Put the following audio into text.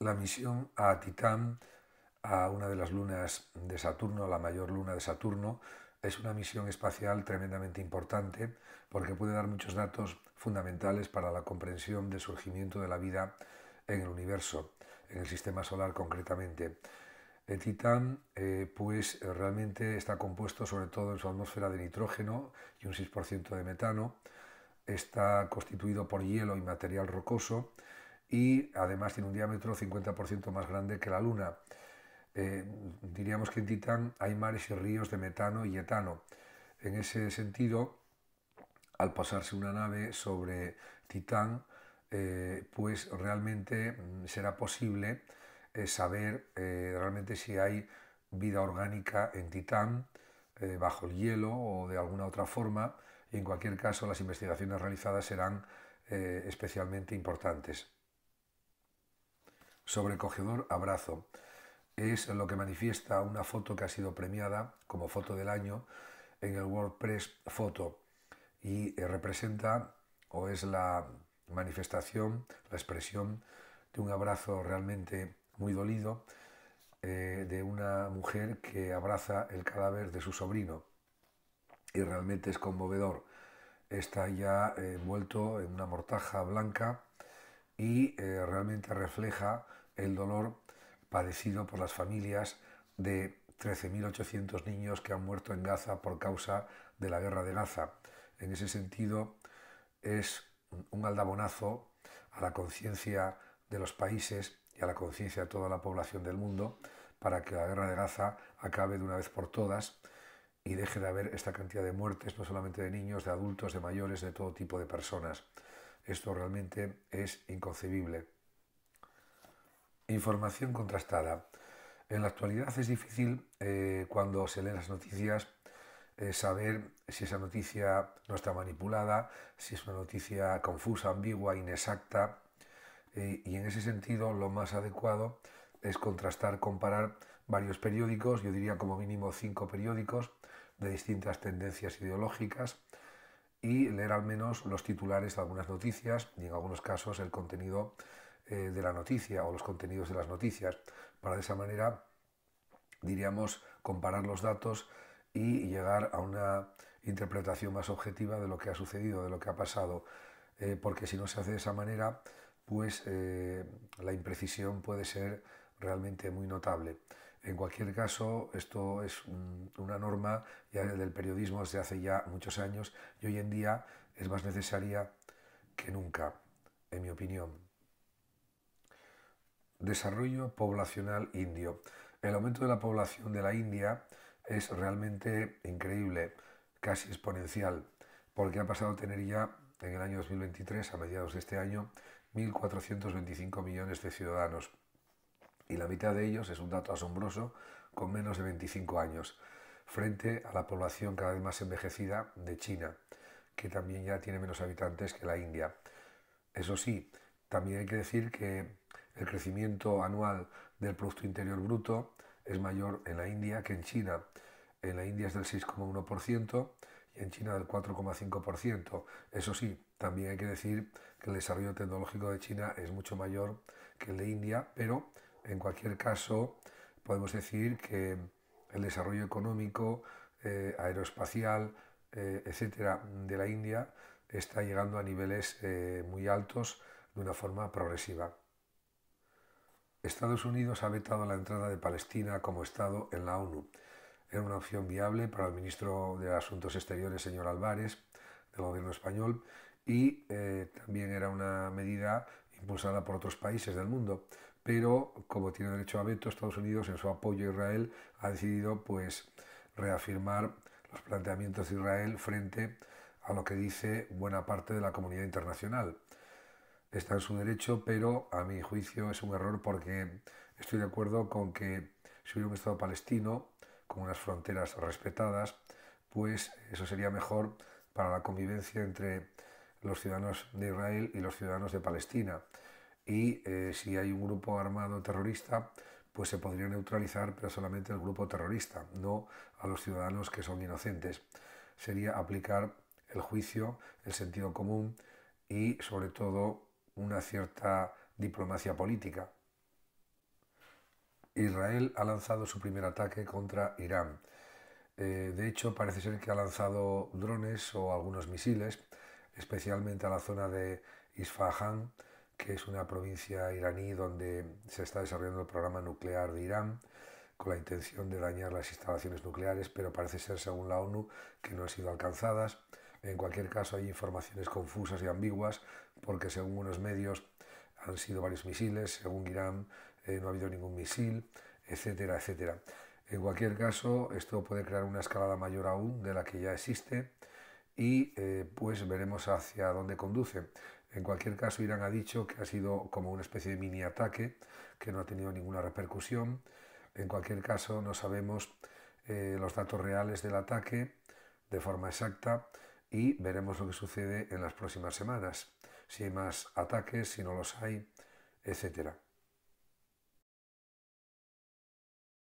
la misión a Titán, a una de las lunas de Saturno, la mayor luna de Saturno, es una misión espacial tremendamente importante porque puede dar muchos datos fundamentales para la comprensión del surgimiento de la vida en el universo, en el sistema solar concretamente. El eh, Titán, eh, pues eh, realmente está compuesto sobre todo en su atmósfera de nitrógeno y un 6% de metano, está constituido por hielo y material rocoso, y además tiene un diámetro 50% más grande que la Luna. Eh, diríamos que en Titán hay mares y ríos de metano y etano. En ese sentido, al pasarse una nave sobre Titán, eh, pues realmente mm, será posible eh, saber realmente si hay vida orgánica en Titán, bajo el hielo o de alguna otra forma. Y en cualquier caso, las investigaciones realizadas serán especialmente importantes sobrecogedor abrazo. Es lo que manifiesta una foto que ha sido premiada como foto del año en el WordPress Foto y eh, representa o es la manifestación, la expresión de un abrazo realmente muy dolido eh, de una mujer que abraza el cadáver de su sobrino. Y realmente es conmovedor. Está ya eh, envuelto en una mortaja blanca y eh, realmente refleja el dolor padecido por las familias de 13.800 niños que han muerto en Gaza por causa de la guerra de Gaza. En ese sentido, es un aldabonazo a la conciencia de los países y a la conciencia de toda la población del mundo para que la guerra de Gaza acabe de una vez por todas y deje de haber esta cantidad de muertes, no solamente de niños, de adultos, de mayores, de todo tipo de personas. Esto realmente es inconcebible. Información contrastada. En la actualidad es difícil eh, cuando se leen las noticias eh, saber si esa noticia no está manipulada, si es una noticia confusa, ambigua, inexacta. Eh, y en ese sentido lo más adecuado es contrastar, comparar varios periódicos, yo diría como mínimo cinco periódicos de distintas tendencias ideológicas, y leer al menos los titulares de algunas noticias y en algunos casos el contenido eh, de la noticia o los contenidos de las noticias, para de esa manera, diríamos, comparar los datos y llegar a una interpretación más objetiva de lo que ha sucedido, de lo que ha pasado, eh, porque si no se hace de esa manera, pues eh, la imprecisión puede ser realmente muy notable. En cualquier caso, esto es una norma ya del periodismo desde hace ya muchos años y hoy en día es más necesaria que nunca, en mi opinión. Desarrollo poblacional indio. El aumento de la población de la India es realmente increíble, casi exponencial, porque ha pasado a tener ya en el año 2023, a mediados de este año, 1.425 millones de ciudadanos y la mitad de ellos, es un dato asombroso, con menos de 25 años, frente a la población cada vez más envejecida de China, que también ya tiene menos habitantes que la India. Eso sí, también hay que decir que el crecimiento anual del Producto Interior Bruto es mayor en la India que en China. En la India es del 6,1% y en China del 4,5%. Eso sí, también hay que decir que el desarrollo tecnológico de China es mucho mayor que el de India, pero en cualquier caso, podemos decir que el desarrollo económico, eh, aeroespacial, eh, etcétera, de la India está llegando a niveles eh, muy altos de una forma progresiva. Estados Unidos ha vetado la entrada de Palestina como Estado en la ONU. Era una opción viable para el ministro de Asuntos Exteriores, señor Álvarez, del gobierno español, y también era una medida impulsada por otros países del mundo pero como tiene derecho a veto, Estados Unidos, en su apoyo a Israel, ha decidido pues reafirmar los planteamientos de Israel frente a lo que dice buena parte de la comunidad internacional. Está en su derecho, pero a mi juicio es un error porque estoy de acuerdo con que si hubiera un Estado palestino con unas fronteras respetadas, pues eso sería mejor para la convivencia entre los ciudadanos de Israel y los ciudadanos de Palestina y eh, si hay un grupo armado terrorista, pues se podría neutralizar, pero solamente el grupo terrorista, no a los ciudadanos que son inocentes. Sería aplicar el juicio, el sentido común y sobre todo una cierta diplomacia política. Israel ha lanzado su primer ataque contra Irán. Eh, de hecho, parece ser que ha lanzado drones o algunos misiles, especialmente a la zona de Isfahan, que es una provincia iraní donde se está desarrollando el programa nuclear de Irán con la intención de dañar las instalaciones nucleares, pero parece ser, según la ONU, que no han sido alcanzadas. En cualquier caso, hay informaciones confusas y ambiguas, porque según unos medios han sido varios misiles, según Irán eh, no ha habido ningún misil, etcétera, etcétera. En cualquier caso, esto puede crear una escalada mayor aún de la que ya existe y eh, pues veremos hacia dónde conduce. En cualquier caso, Irán ha dicho que ha sido como una especie de mini ataque, que no ha tenido ninguna repercusión. En cualquier caso, no sabemos eh, los datos reales del ataque de forma exacta y veremos lo que sucede en las próximas semanas. Si hay más ataques, si no los hay, etcétera.